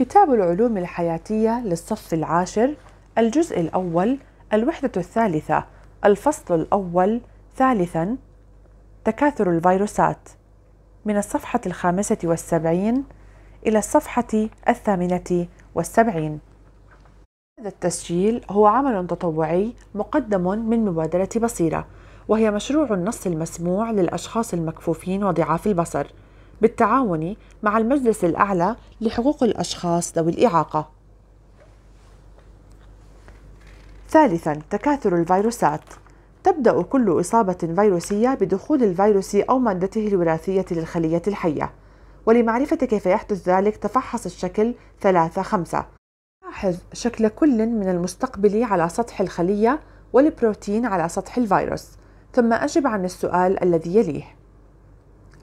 كتاب العلوم الحياتية للصف العاشر الجزء الأول الوحدة الثالثة الفصل الأول ثالثا تكاثر الفيروسات من الصفحة الخامسة والسبعين إلى الصفحة الثامنة والسبعين هذا التسجيل هو عمل تطوعي مقدم من مبادرة بصيرة وهي مشروع النص المسموع للأشخاص المكفوفين وضعاف البصر بالتعاون مع المجلس الأعلى لحقوق الأشخاص ذوي الإعاقة. ثالثا تكاثر الفيروسات تبدأ كل إصابة فيروسية بدخول الفيروس أو مادته الوراثية للخلية الحية ولمعرفة كيف يحدث ذلك تفحص الشكل 3 5 لاحظ شكل كل من المستقبل على سطح الخلية والبروتين على سطح الفيروس ثم أجب عن السؤال الذي يليه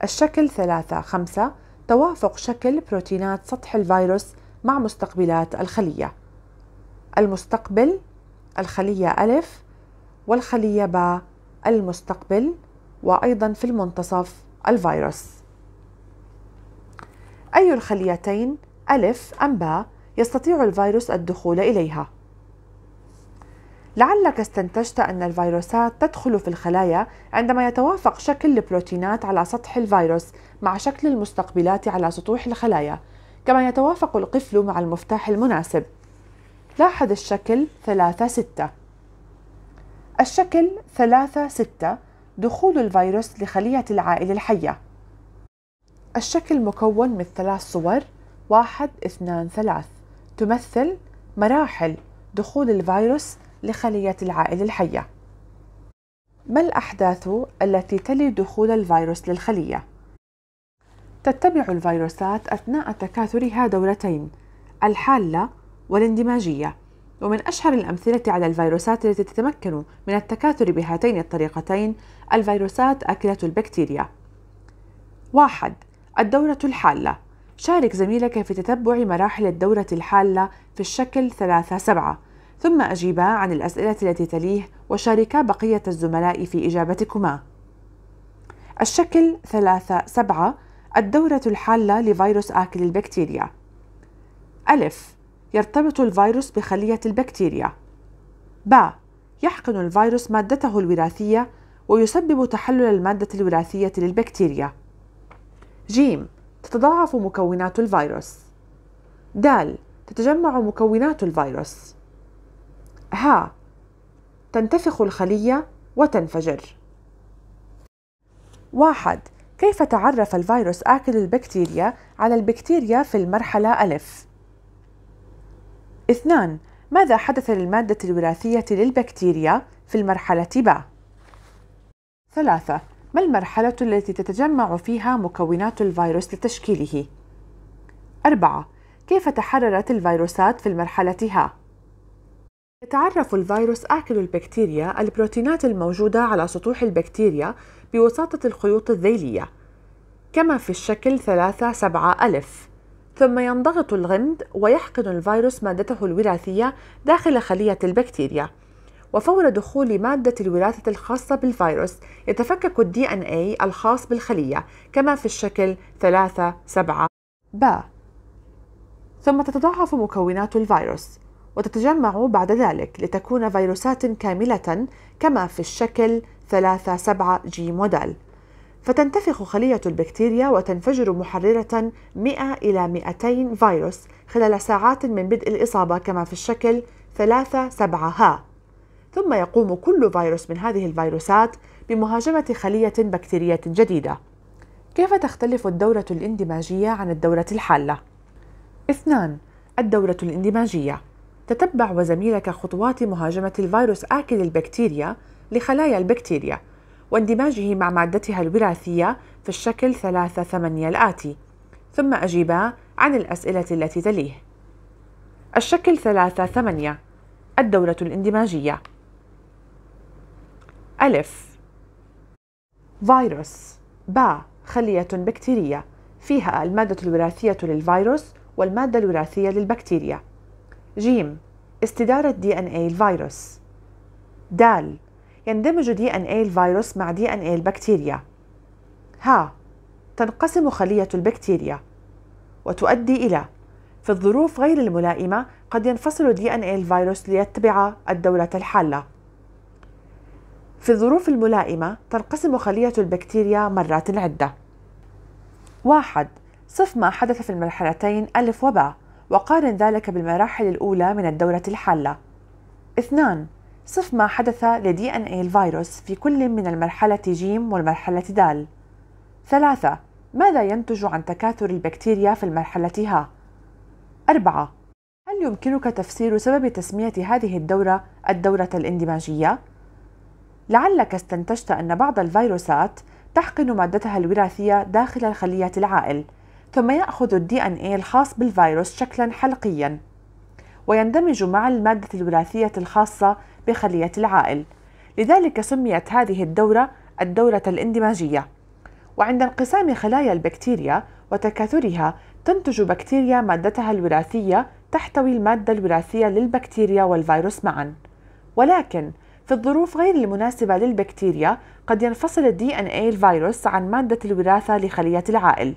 الشكل ثلاثة خمسة توافق شكل بروتينات سطح الفيروس مع مستقبلات الخلية المستقبل الخلية ألف والخلية باء المستقبل وأيضا في المنتصف الفيروس أي الخليتين ألف أم باء يستطيع الفيروس الدخول إليها؟ لعلك استنتجت أن الفيروسات تدخل في الخلايا عندما يتوافق شكل البروتينات على سطح الفيروس مع شكل المستقبلات على سطوح الخلايا، كما يتوافق القفل مع المفتاح المناسب. لاحظ الشكل 3 6 الشكل 3 6 دخول الفيروس لخلية العائلة الحية الشكل مكون من ثلاث صور واحد اثنان ثلاث تمثل مراحل دخول الفيروس لخلية العائل الحية ما الأحداث التي تلي دخول الفيروس للخلية؟ تتبع الفيروسات أثناء تكاثرها دورتين الحالة والاندماجية ومن أشهر الأمثلة على الفيروسات التي تتمكن من التكاثر بهاتين الطريقتين الفيروسات أكلة البكتيريا واحد الدورة الحالة شارك زميلك في تتبع مراحل الدورة الحالة في الشكل 3 7 ثم أجيبا عن الأسئلة التي تليه وشاركا بقية الزملاء في إجابتكما. الشكل 3 7 الدورة الحالة لفيروس آكل البكتيريا. ألف يرتبط الفيروس بخلية البكتيريا. ب يحقن الفيروس مادته الوراثية ويسبب تحلل المادة الوراثية للبكتيريا. ج تتضاعف مكونات الفيروس. د تتجمع مكونات الفيروس. ها تنتفخ الخلية وتنفجر واحد كيف تعرف الفيروس آكل البكتيريا على البكتيريا في المرحلة ألف؟ اثنان ماذا حدث للمادة الوراثية للبكتيريا في المرحلة باء؟ ثلاثة ما المرحلة التي تتجمع فيها مكونات الفيروس لتشكيله؟ أربعة كيف تحررت الفيروسات في المرحلة ها؟ يتعرف الفيروس آكل البكتيريا البروتينات الموجودة على سطوح البكتيريا بوساطة الخيوط الذيلية كما في الشكل 3 7 ألف ثم ينضغط الغمد ويحقن الفيروس مادته الوراثية داخل خلية البكتيريا وفور دخول مادة الوراثة الخاصة بالفيروس يتفكك الـ DNA إيه الخاص بالخلية كما في الشكل 3 7 ب ثم تتضاعف مكونات الفيروس وتتجمع بعد ذلك لتكون فيروسات كاملة كما في الشكل 37 جي موديل فتنتفخ خلية البكتيريا وتنفجر محررة 100 إلى 200 فيروس خلال ساعات من بدء الإصابة كما في الشكل 37 ها ثم يقوم كل فيروس من هذه الفيروسات بمهاجمة خلية بكتيرية جديدة كيف تختلف الدورة الاندماجية عن الدورة الحالة؟ اثنان الدورة الاندماجية تتبع وزميلك خطوات مهاجمة الفيروس آكل البكتيريا لخلايا البكتيريا واندماجه مع مادتها الوراثية في الشكل 3 8 الآتي ثم أجيبا عن الأسئلة التي تليه الشكل 3 8 الدورة الاندماجية ألف فيروس با خلية بكتيرية فيها المادة الوراثية للفيروس والمادة الوراثية للبكتيريا جيم استدارة دي ان اي الفيروس دال يندمج دي ان اي الفيروس مع دي ان اي البكتيريا ها تنقسم خلية البكتيريا وتؤدي إلى في الظروف غير الملائمة قد ينفصل دي ان اي الفيروس ليتبع الدورة الحالة في الظروف الملائمة تنقسم خلية البكتيريا مرات عدة واحد صف ما حدث في المرحلتين ألف وباء وقارن ذلك بالمراحل الأولى من الدورة الحالة. 2. صف ما حدث لدي إن إيه الفيروس في كل من المرحلة ج والمرحلة د. 3. ماذا ينتج عن تكاثر البكتيريا في المرحلة ها؟ 4. هل يمكنك تفسير سبب تسمية هذه الدورة الدورة الاندماجية؟ لعلك استنتجت أن بعض الفيروسات تحقن مادتها الوراثية داخل الخلية العائل ثم يأخذ الدي إن الخاص بالفيروس شكلا حلقيا ويندمج مع المادة الوراثية الخاصة بخلية العائل لذلك سميت هذه الدورة الدورة الاندماجية وعند انقسام خلايا البكتيريا وتكاثرها تنتج بكتيريا مادتها الوراثية تحتوي المادة الوراثية للبكتيريا والفيروس معا ولكن في الظروف غير المناسبة للبكتيريا قد ينفصل الدي ان اي الفيروس عن مادة الوراثة لخلية العائل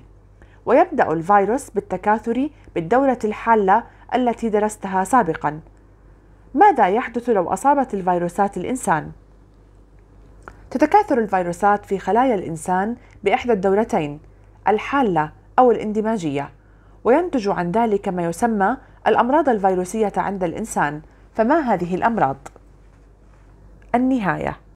ويبدأ الفيروس بالتكاثر بالدورة الحالة التي درستها سابقا ماذا يحدث لو أصابت الفيروسات الإنسان؟ تتكاثر الفيروسات في خلايا الإنسان بإحدى الدورتين الحالة أو الاندماجية وينتج عن ذلك ما يسمى الأمراض الفيروسية عند الإنسان فما هذه الأمراض؟ النهايه